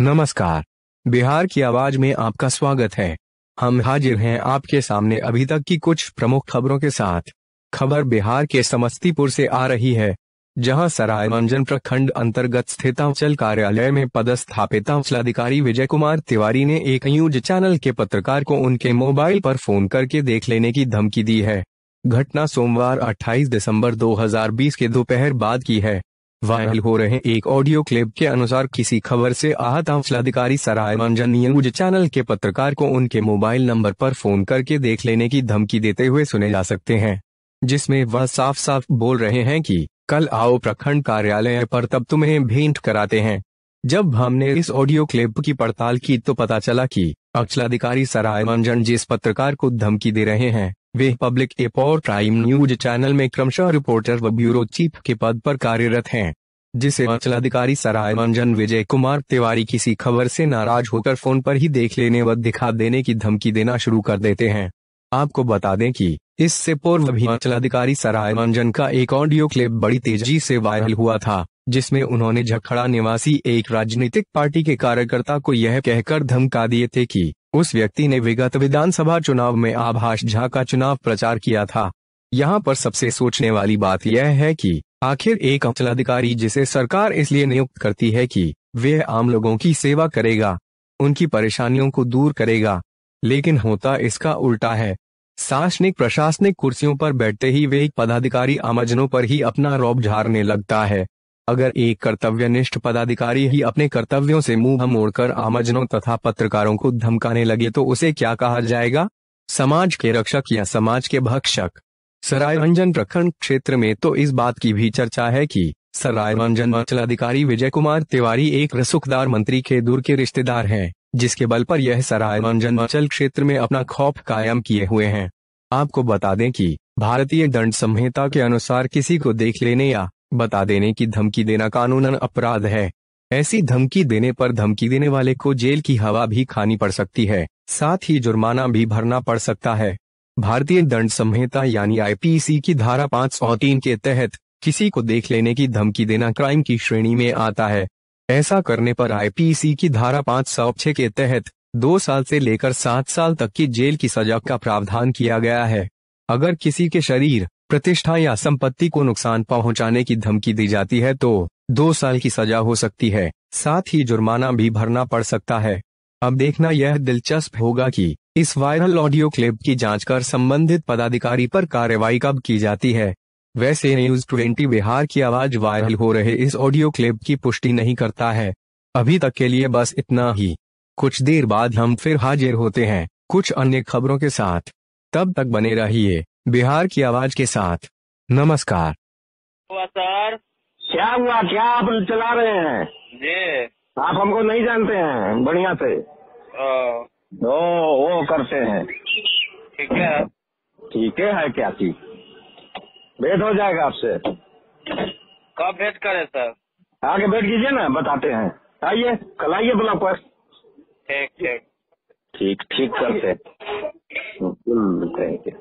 नमस्कार बिहार की आवाज में आपका स्वागत है हम हाजिर हैं आपके सामने अभी तक की कुछ प्रमुख खबरों के साथ खबर बिहार के समस्तीपुर से आ रही है जहां मंजन प्रखंड अंतर्गत स्थित अंचल कार्यालय में पदस्थापित अधिकारी विजय कुमार तिवारी ने एक न्यूज चैनल के पत्रकार को उनके मोबाइल पर फोन करके देख लेने की धमकी दी है घटना सोमवार 28 दिसंबर 2020 के दोपहर बाद की है वायरल हो रहे एक ऑडियो क्लिप के अनुसार किसी खबर से आहत अंचलाधिकारी सराय मंजन न्यूज चैनल के पत्रकार को उनके मोबाइल नंबर पर फोन करके देख लेने की धमकी देते हुए सुने जा सकते हैं जिसमें वह साफ साफ बोल रहे हैं कि कल आओ प्रखंड कार्यालय पर तब तुम्हें भेंट कराते हैं जब हमने इस ऑडियो क्लिप की पड़ताल की तो पता चला कि अक्षलाधिकारी सराय मंजन जिस पत्रकार को धमकी दे रहे हैं वे पब्लिक एप और प्राइम न्यूज चैनल में क्रमशः रिपोर्टर व ब्यूरो चीफ के पद पर कार्यरत हैं जिसे अंचलाधिकारी सराय मंजन विजय कुमार तिवारी किसी खबर से नाराज होकर फोन पर ही देख लेने व दिखा देने की धमकी देना शुरू कर देते हैं आपको बता दें कि इससे पूर्व भी अंचलाधिकारी सराय मंजन का एक ऑडियो क्लिप बड़ी तेजी से वायरल हुआ था जिसमें उन्होंने झखड़ा निवासी एक राजनीतिक पार्टी के कार्यकर्ता को यह कहकर धमका दिए थे कि उस व्यक्ति ने विगत विधानसभा चुनाव में आभाष झा का चुनाव प्रचार किया था यहाँ पर सबसे सोचने वाली बात यह है कि आखिर एक अंचलाधिकारी जिसे सरकार इसलिए नियुक्त करती है कि वे आम लोगों की सेवा करेगा उनकी परेशानियों को दूर करेगा लेकिन होता इसका उल्टा है शासनिक प्रशासनिक कुर्सियों पर बैठते ही वे पदाधिकारी आमजनों पर ही अपना रौब झारने लगता है अगर एक कर्तव्यनिष्ठ पदाधिकारी ही अपने कर्तव्यों से मुंह मोड़कर आमजनों तथा पत्रकारों को धमकाने लगे तो उसे क्या कहा जाएगा समाज के रक्षक या समाज के भक्षक सरायरंजन प्रखंड क्षेत्र में तो इस बात की भी चर्चा है कि सरायरंजन अंचलाधिकारी विजय कुमार तिवारी एक रसुखदार मंत्री के दूर के रिश्तेदार हैं, जिसके बल पर यह सरायरंजन अंचल क्षेत्र में अपना खौफ कायम किए हुए हैं आपको बता दें कि भारतीय दंड संहिता के अनुसार किसी को देख लेने या बता देने की धमकी देना कानूनन अपराध है ऐसी धमकी देने पर धमकी देने वाले को जेल की हवा भी खानी पड़ सकती है साथ ही जुर्माना भी भरना पड़ सकता है भारतीय दंड संहिता यानी आईपीसी की धारा पांच सौ तीन के तहत किसी को देख लेने की धमकी देना क्राइम की श्रेणी में आता है ऐसा करने पर आईपीसी की धारा पांच सौ छह के तहत दो साल से लेकर सात साल तक की जेल की सजा का प्रावधान किया गया है अगर किसी के शरीर प्रतिष्ठा या संपत्ति को नुकसान पहुंचाने की धमकी दी जाती है तो दो साल की सजा हो सकती है साथ ही जुर्माना भी भरना पड़ सकता है अब देखना यह दिलचस्प होगा कि इस वायरल ऑडियो क्लिप की जांच कर संबंधित पदाधिकारी पर कार्रवाई कब की जाती है वैसे न्यूज ट्वेंटी बिहार की आवाज वायरल हो रहे इस ऑडियो क्लिप की पुष्टि नहीं करता है अभी तक के लिए बस इतना ही कुछ देर बाद हम फिर हाजिर होते हैं कुछ अन्य खबरों के साथ तब तक बने रहिए बिहार की आवाज के साथ नमस्कार हुआ सर क्या हुआ क्या आप चला रहे हैं जी आप हमको नहीं जानते हैं बढ़िया से ओ, वो करते हैं ठीक है ठीक है क्या चीज भेंट हो जाएगा आपसे कब भेंट करें सर आगे भेंट कीजिए ना बताते हैं आइए कल आइए ब्लॉक पर ठीक ठीक ठीक ठीक करते हैं थैंक हम्म, यू